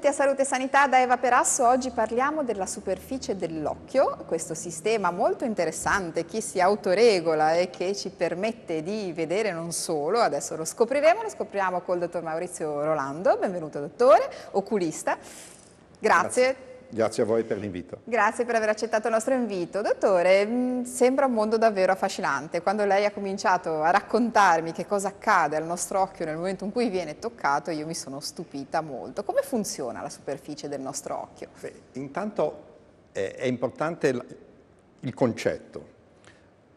Benvenuti a Salute e Sanità da Eva Perasso, oggi parliamo della superficie dell'occhio, questo sistema molto interessante che si autoregola e che ci permette di vedere non solo, adesso lo scopriremo, lo scopriamo col dottor Maurizio Rolando, benvenuto dottore, oculista. Grazie, Grazie. Grazie a voi per l'invito. Grazie per aver accettato il nostro invito. Dottore, mm, sembra un mondo davvero affascinante. Quando lei ha cominciato a raccontarmi che cosa accade al nostro occhio nel momento in cui viene toccato, io mi sono stupita molto. Come funziona la superficie del nostro occhio? Beh, intanto è, è importante il concetto,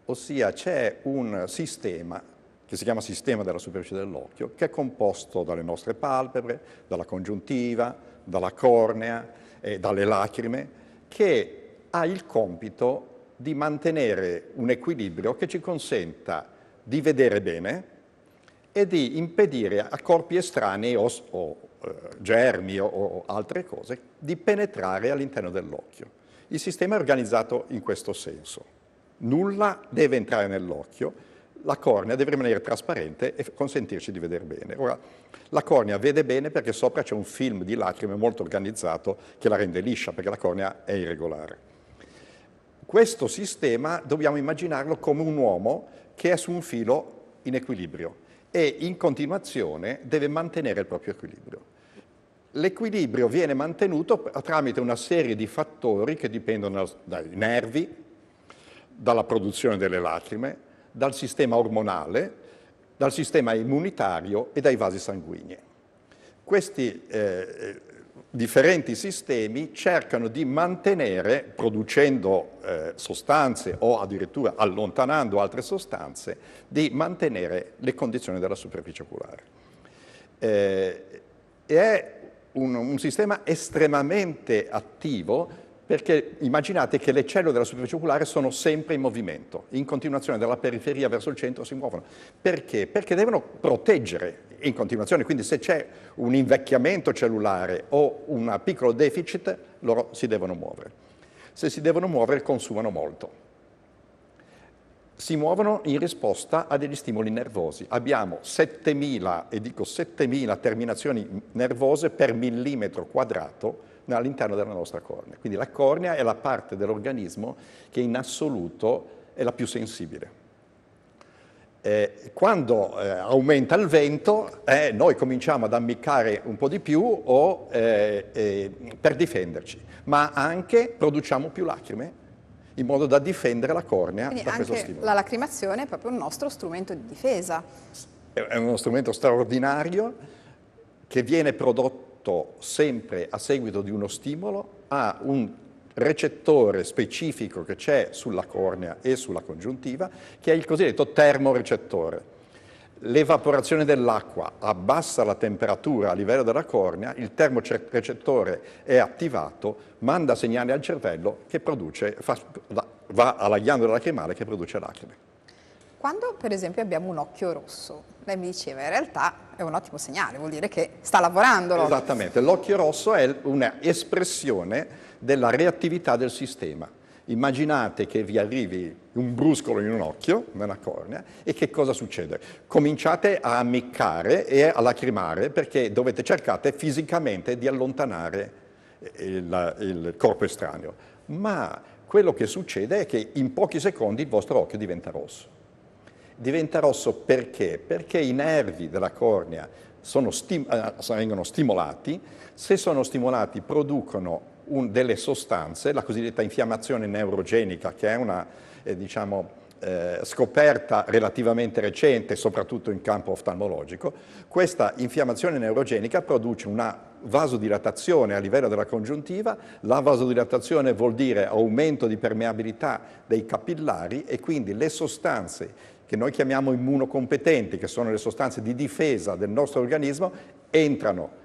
ossia c'è un sistema che si chiama sistema della superficie dell'occhio, che è composto dalle nostre palpebre, dalla congiuntiva, dalla cornea, eh, dalle lacrime, che ha il compito di mantenere un equilibrio che ci consenta di vedere bene e di impedire a corpi estranei o, o eh, germi o, o altre cose di penetrare all'interno dell'occhio. Il sistema è organizzato in questo senso. Nulla deve entrare nell'occhio, la cornea deve rimanere trasparente e consentirci di vedere bene. Ora, la cornea vede bene perché sopra c'è un film di lacrime molto organizzato che la rende liscia, perché la cornea è irregolare. Questo sistema dobbiamo immaginarlo come un uomo che è su un filo in equilibrio e in continuazione deve mantenere il proprio equilibrio. L'equilibrio viene mantenuto tramite una serie di fattori che dipendono dai nervi, dalla produzione delle lacrime, dal sistema ormonale, dal sistema immunitario e dai vasi sanguigni. Questi eh, eh, differenti sistemi cercano di mantenere, producendo eh, sostanze o addirittura allontanando altre sostanze, di mantenere le condizioni della superficie oculare. Eh, è un, un sistema estremamente attivo perché immaginate che le cellule della superficie oculare sono sempre in movimento, in continuazione dalla periferia verso il centro si muovono. Perché? Perché devono proteggere in continuazione, quindi se c'è un invecchiamento cellulare o un piccolo deficit, loro si devono muovere. Se si devono muovere consumano molto. Si muovono in risposta a degli stimoli nervosi. Abbiamo 7000, e dico 7000 terminazioni nervose per millimetro quadrato all'interno della nostra cornea. Quindi la cornea è la parte dell'organismo che in assoluto è la più sensibile. Eh, quando eh, aumenta il vento, eh, noi cominciamo ad ammiccare un po' di più o, eh, eh, per difenderci, ma anche produciamo più lacrime in modo da difendere la cornea Quindi da questo stimolo. La lacrimazione è proprio un nostro strumento di difesa. È uno strumento straordinario che viene prodotto adatto sempre a seguito di uno stimolo a un recettore specifico che c'è sulla cornea e sulla congiuntiva, che è il cosiddetto termorecettore. L'evaporazione dell'acqua abbassa la temperatura a livello della cornea, il termorecettore è attivato, manda segnali al cervello che produce, va alla ghiandola lacrimale che produce lacrime. Quando per esempio abbiamo un occhio rosso, lei mi diceva in realtà è un ottimo segnale, vuol dire che sta lavorando Esattamente, l'occhio rosso è un'espressione della reattività del sistema. Immaginate che vi arrivi un bruscolo in un occhio, nella cornea, e che cosa succede? Cominciate a ammiccare e a lacrimare perché dovete cercare fisicamente di allontanare eh, il, il corpo estraneo. Ma quello che succede è che in pochi secondi il vostro occhio diventa rosso diventa rosso perché? Perché i nervi della cornea stim eh, vengono stimolati, se sono stimolati producono un, delle sostanze, la cosiddetta infiammazione neurogenica, che è una eh, diciamo, eh, scoperta relativamente recente, soprattutto in campo oftalmologico, questa infiammazione neurogenica produce una vasodilatazione a livello della congiuntiva, la vasodilatazione vuol dire aumento di permeabilità dei capillari e quindi le sostanze che noi chiamiamo immunocompetenti, che sono le sostanze di difesa del nostro organismo, entrano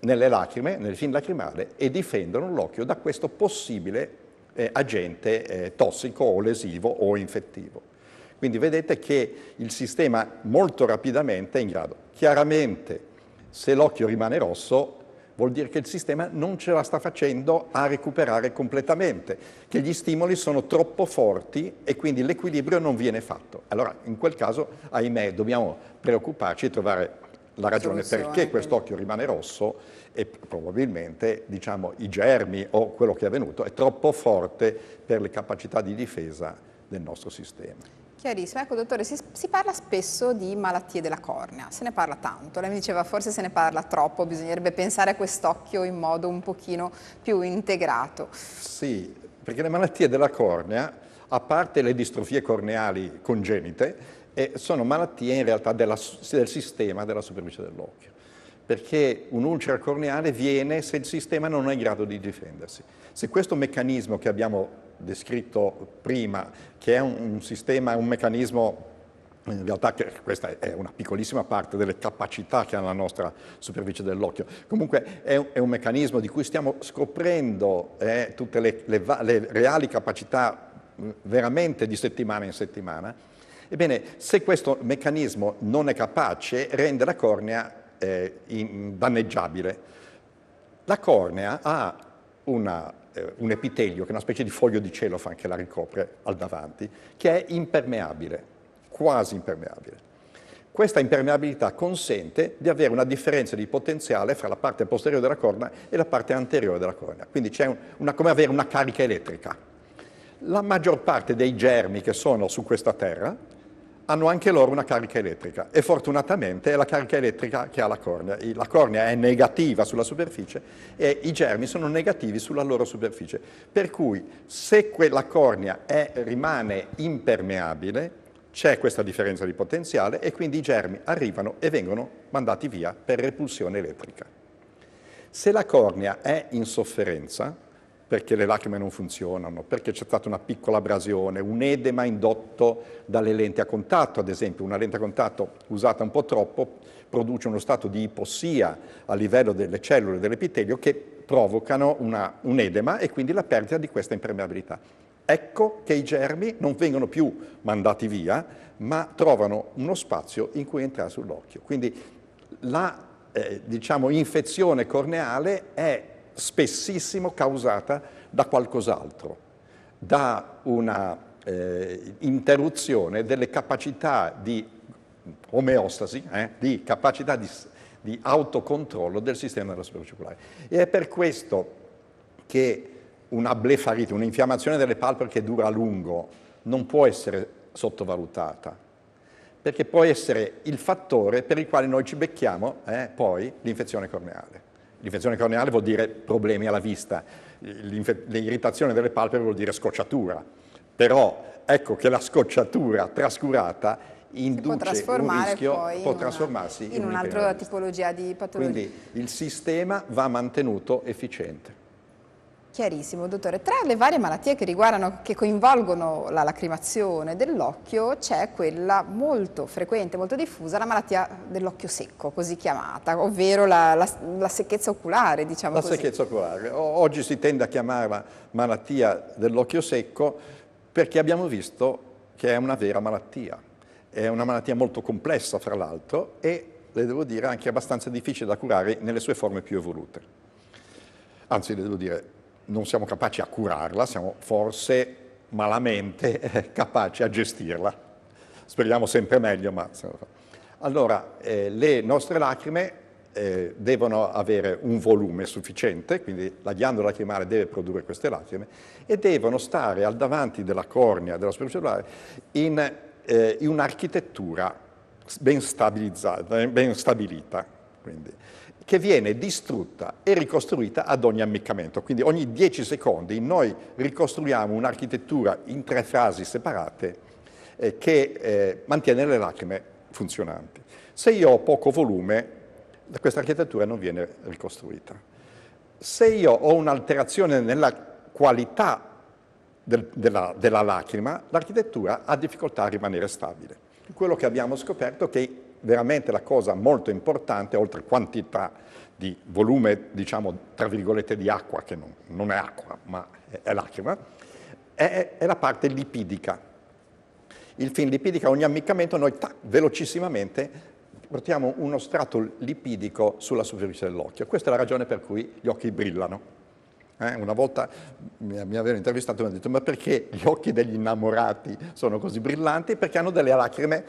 nelle lacrime, nel film lacrimale, e difendono l'occhio da questo possibile eh, agente eh, tossico o lesivo o infettivo. Quindi vedete che il sistema molto rapidamente è in grado. Chiaramente se l'occhio rimane rosso vuol dire che il sistema non ce la sta facendo a recuperare completamente, che gli stimoli sono troppo forti e quindi l'equilibrio non viene fatto. Allora in quel caso, ahimè, dobbiamo preoccuparci e trovare la ragione perché quest'occhio rimane rosso e probabilmente diciamo, i germi o quello che è avvenuto è troppo forte per le capacità di difesa del nostro sistema. Chiarissimo. Ecco, dottore, si, si, parla spesso di malattie della cornea, se ne parla tanto. Lei mi diceva forse se ne parla troppo, bisognerebbe pensare a quest'occhio in modo un pochino più integrato. Sì, perché le malattie della cornea, a parte le distrofie corneali congenite, eh, sono malattie in realtà della, del sistema della superficie dell'occhio perché un'ulcera corneale viene se il sistema non è in grado di difendersi. Se questo meccanismo che abbiamo descritto prima, che è un, un sistema, un meccanismo in realtà questa è una piccolissima parte delle capacità che ha la nostra superficie dell'occhio. Comunque è un, è un, meccanismo di cui stiamo scoprendo eh, tutte le, le, le, reali capacità mm, veramente di settimana in settimana. Ebbene, se questo meccanismo non è capace, rende la cornea eh, in, danneggiabile. La cornea ha una eh, un epitelio, che è una specie di foglio di celofan che la ricopre al davanti, che è impermeabile, quasi impermeabile. Questa impermeabilità consente di avere una differenza di potenziale fra la parte posteriore della corna e la parte anteriore della cornea, quindi c'è un, una, come avere una carica elettrica. La maggior parte dei germi che sono su questa terra hanno anche loro una carica elettrica e fortunatamente è la carica elettrica che ha la cornea. La cornea è negativa sulla superficie e i germi sono negativi sulla loro superficie. Per cui se quella cornea è, rimane impermeabile c'è questa differenza di potenziale e quindi i germi arrivano e vengono mandati via per repulsione elettrica. Se la cornea è in sofferenza, perché le lacrime non funzionano, perché c'è stata una piccola abrasione, un edema indotto dalle lenti a contatto, ad esempio una lente a contatto usata un po' troppo produce uno stato di ipossia a livello delle cellule dell'epitelio che provocano una, un edema e quindi la perdita di questa impermeabilità. Ecco che i germi non vengono più mandati via, ma trovano uno spazio in cui entrare sull'occhio. Quindi la eh, diciamo, infezione corneale è spessissimo causata da qualcos'altro, da una eh, interruzione delle capacità di omeostasi, eh, di capacità di, di autocontrollo del sistema dello circolare. E è per questo che una blefarite, un'infiammazione delle palpebre che dura a lungo, non può essere sottovalutata, perché può essere il fattore per il quale noi ci becchiamo eh, poi l'infezione corneale. L'infezione corneale vuol dire problemi alla vista, l'irritazione delle palpebre vuol dire scocciatura, però ecco che la scocciatura trascurata induce un rischio, può trasformarsi in, una, in, in un'altra tipologia di patologia. Quindi il sistema va mantenuto efficiente. Chiarissimo, dottore. Tra le varie malattie che riguardano, che coinvolgono la lacrimazione dell'occhio, c'è quella molto frequente, molto diffusa, la malattia dell'occhio secco, così chiamata, ovvero la, la, la secchezza oculare, diciamo la così. secchezza oculare. oggi si tende a chiamarla malattia dell'occhio secco perché abbiamo visto che è una vera malattia. È una malattia molto complessa, fra l'altro, e, le devo dire, anche abbastanza difficile da curare nelle sue forme più evolute. Anzi, le devo dire, non siamo capaci a curarla, siamo forse malamente capaci a gestirla. Speriamo sempre meglio, ma... Allora, eh, le nostre lacrime eh, devono avere un volume sufficiente, quindi la ghiandola lacrimale deve produrre queste lacrime, e devono stare al davanti della cornea, della superficie cellulare, in, eh, in un'architettura ben, ben stabilita. Quindi che viene distrutta e ricostruita ad ogni ammiccamento. Quindi ogni 10 secondi noi ricostruiamo un'architettura in tre fasi separate eh, che eh, mantiene le lacrime funzionanti. Se io ho poco volume, questa architettura non viene ricostruita. Se io ho un'alterazione nella qualità del, della, della lacrima, l'architettura ha difficoltà a rimanere stabile. Quello che abbiamo scoperto è che veramente la cosa molto importante, oltre quantità di volume, diciamo, tra virgolette, di acqua, che non, non è acqua, ma è, lacrima, è, è la parte lipidica. Il film lipidica, ogni ammiccamento, noi ta, velocissimamente portiamo uno strato lipidico sulla superficie dell'occhio. Questa è la ragione per cui gli occhi brillano. Eh, una volta mi, mi avevano intervistato e mi hanno detto ma perché gli occhi degli innamorati sono così brillanti? Perché hanno delle lacrime,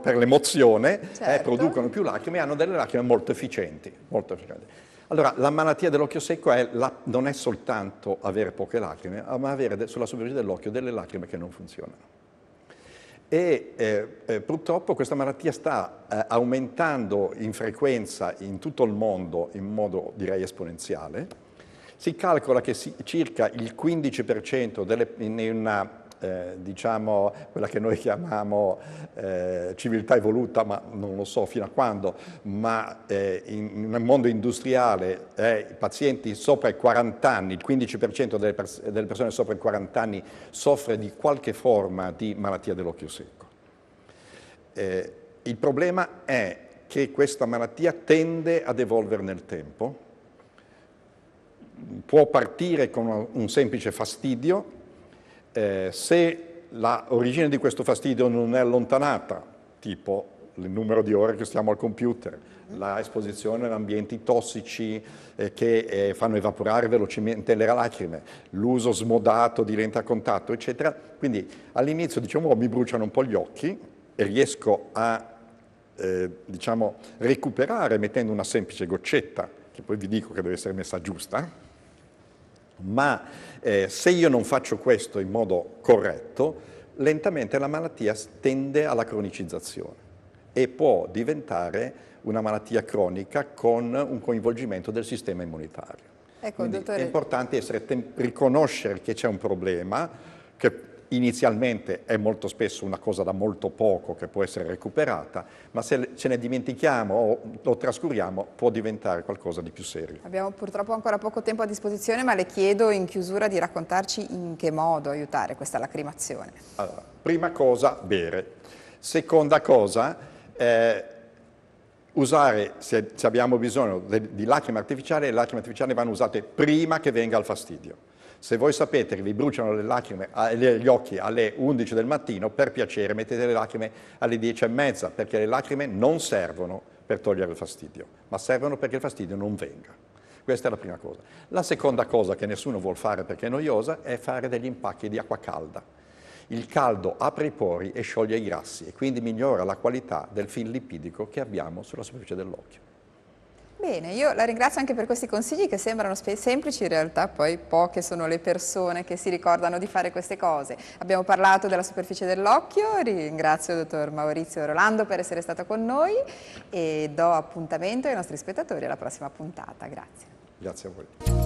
per l'emozione, eh, certo. eh, producono più lacrime e hanno delle lacrime molto efficienti. Molto efficienti. Allora, la malattia dell'occhio secco è la, non è soltanto avere poche lacrime, ah, ma avere de, sulla superficie dell'occhio delle lacrime che non funzionano. E eh, eh purtroppo questa malattia sta eh, aumentando in frequenza in tutto il mondo in modo direi esponenziale si calcola che si, circa il 15% delle, in una eh, diciamo quella che noi chiamiamo eh, civiltà evoluta, ma non lo so fino a quando, ma eh, in, nel mondo industriale eh, i pazienti sopra i 40 anni, il 15% delle, pers delle, persone sopra i 40 anni soffre di qualche forma di malattia dell'occhio secco. Eh, il problema è che questa malattia tende ad evolvere nel tempo può partire con un semplice fastidio, eh, se origine di questo fastidio non è allontanata, tipo il numero di ore che stiamo al computer, la esposizione ad ambienti tossici eh, che eh, fanno evaporare velocemente le lacrime, l'uso smodato di lente a contatto, eccetera. Quindi all'inizio diciamo oh, mi bruciano un po' gli occhi e riesco a eh, diciamo, recuperare mettendo una semplice goccetta, che poi vi dico che deve essere messa giusta, ma eh, se io non faccio questo in modo corretto, lentamente la malattia tende alla cronicizzazione e può diventare una malattia cronica con un coinvolgimento del sistema immunitario. Ecco, Quindi dottore... è importante essere, riconoscere che c'è un problema, che inizialmente è molto spesso una cosa da molto poco che può essere recuperata, ma se ce ne dimentichiamo o lo trascuriamo può diventare qualcosa di più serio. Abbiamo purtroppo ancora poco tempo a disposizione, ma le chiedo in chiusura di raccontarci in che modo aiutare questa lacrimazione. Allora, prima cosa, bere. Seconda cosa, eh, usare, se abbiamo bisogno di lacrime artificiali, le lacrime artificiali vanno usate prima che venga il fastidio se voi sapete che vi bruciano le lacrime, gli occhi alle 11 del mattino, per piacere mettete le lacrime alle 10 e mezza, perché le lacrime non servono per togliere il fastidio, ma servono perché il fastidio non venga. Questa è la prima cosa. La seconda cosa che nessuno vuole fare perché è noiosa è fare degli impacchi di acqua calda. Il caldo apre i pori e scioglie i grassi e quindi migliora la qualità del film lipidico che abbiamo sulla superficie dell'occhio. Bene, io la ringrazio anche per questi consigli che sembrano semplici, in realtà poi poche sono le persone che si ricordano di fare queste cose. Abbiamo parlato della superficie dell'occhio, ringrazio il dottor Maurizio Rolando per essere stato con noi e do appuntamento ai nostri spettatori alla prossima puntata. Grazie. Grazie a voi.